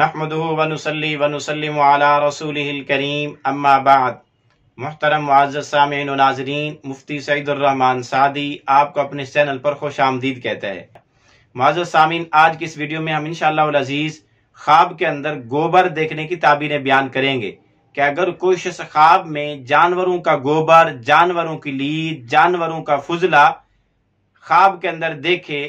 नहमदू वनसली वनसलम रसूलकरीम अम्माबाद मोहतरम वाज सामिन नाजरीन मुफ्ती सईदुररहमान सादी आपको अपने चैनल पर खुश आमदीद कहते हैं माज सामीन आज की इस वीडियो में हम इन अजीज़ ख्वाब के अंदर गोबर देखने की ताबीरें बयान करेंगे कि अगर कोई शख्स ख्वाब में जानवरों का गोबर जानवरों की लीद जानवरों का फजला ख्वाब के अंदर देखे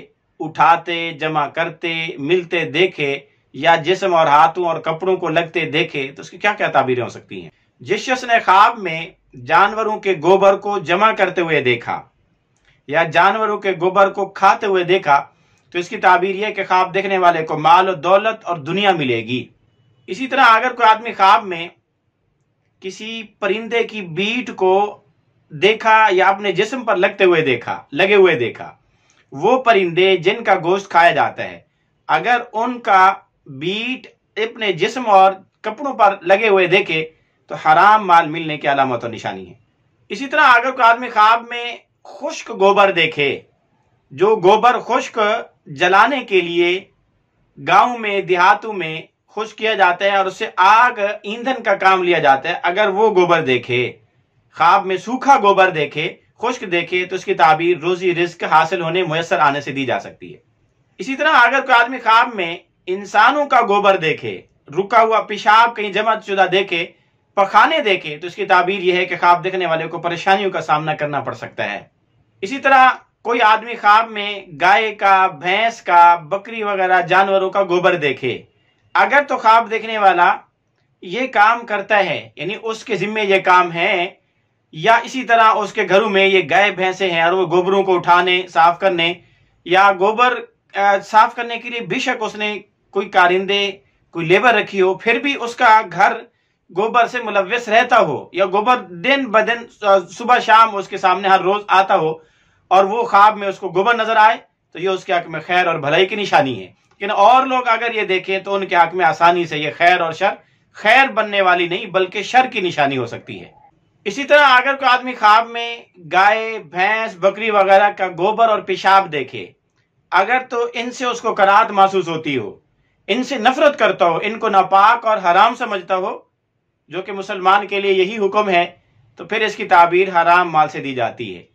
उठाते जमा करते मिलते देखे या जिसम और हाथों और कपड़ों को लगते देखे तो उसकी क्या क्या ताबीरें हो सकती हैं जिस शख्स ने ख्वाब में जानवरों के गोबर को जमा करते हुए देखा या जानवरों के गोबर को खाते हुए देखा तो इसकी ताबीर यह कि ख्वाब देखने वाले को माल और दौलत और दुनिया मिलेगी इसी तरह अगर कोई आदमी ख्वाब में किसी परिंदे की बीट को देखा या अपने जिस्म पर लगते हुए देखा लगे हुए देखा वो परिंदे जिनका गोश्त खाया जाता है अगर उनका बीट अपने जिस्म और कपड़ों पर लगे हुए देखे तो हराम माल मिलने की अलामत और निशानी है इसी तरह अगर कोई आदमी ख्वाब में खुश्क गोबर देखे जो गोबर खुश्क जलाने के लिए गांव में देहातों में खुश किया जाता है और उससे आग ईंधन का काम लिया जाता है अगर वो गोबर देखे ख्वाब में सूखा गोबर देखे खुश्क देखे तो उसकी ताबीर रोजी रिस्क हासिल होने मैसर आने से दी जा सकती है इसी तरह अगर कोई आदमी ख्वाब में इंसानों का गोबर देखे रुका हुआ पेशाब कहीं जमा चुदा देखे पखाने देखे तो इसकी ताबीर यह है कि ख्वाब देखने वाले को परेशानियों का सामना करना पड़ सकता है इसी तरह कोई आदमी ख्वाब में गाय का भैंस का बकरी वगैरह जानवरों का गोबर देखे अगर तो ख्वाब देखने वाला ये काम करता है यानी उसके जिम्मे ये काम है या इसी तरह उसके घरों में ये गाय भैंसे हैं और वो गोबरों को उठाने साफ करने या गोबर आ, साफ करने के लिए बेशक उसने कोई कारिंदे कोई लेबर रखी हो फिर भी उसका घर गोबर से मुलविस रहता हो या गोबर दिन ब दिन सुबह शाम उसके सामने हर रोज आता हो और वो ख्वाब में उसको गोबर नजर आए तो ये उसके हक में खैर और भलाई की निशानी है लेकिन और लोग अगर ये देखें तो उनके हक में आसानी से ये खैर और शर खैर बनने वाली नहीं बल्कि शर की निशानी हो सकती है इसी तरह अगर कोई आदमी ख्वाब में गाय भैंस बकरी वगैरह का गोबर और पेशाब देखे अगर तो इनसे उसको करात महसूस होती हो इनसे नफरत करता हो इनको नापाक और हराम समझता हो जो कि मुसलमान के लिए यही हुक्म है तो फिर इसकी ताबीर हराम माल से दी जाती है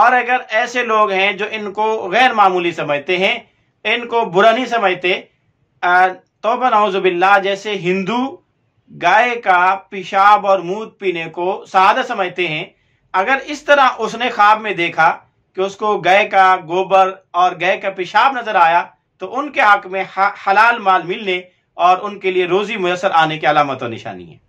और अगर ऐसे लोग हैं जो इनको गैर मामूली समझते हैं इनको बुरा नहीं समझते तो नौजुबिल्ला जैसे हिंदू गाय का पेशाब और मूत पीने को सादा समझते हैं अगर इस तरह उसने ख्वाब में देखा कि उसको गाय का गोबर और गाय का पेशाब नजर आया तो उनके हक में हलाल माल मिलने और उनके लिए रोजी मैसर आने की अलामत और निशानी है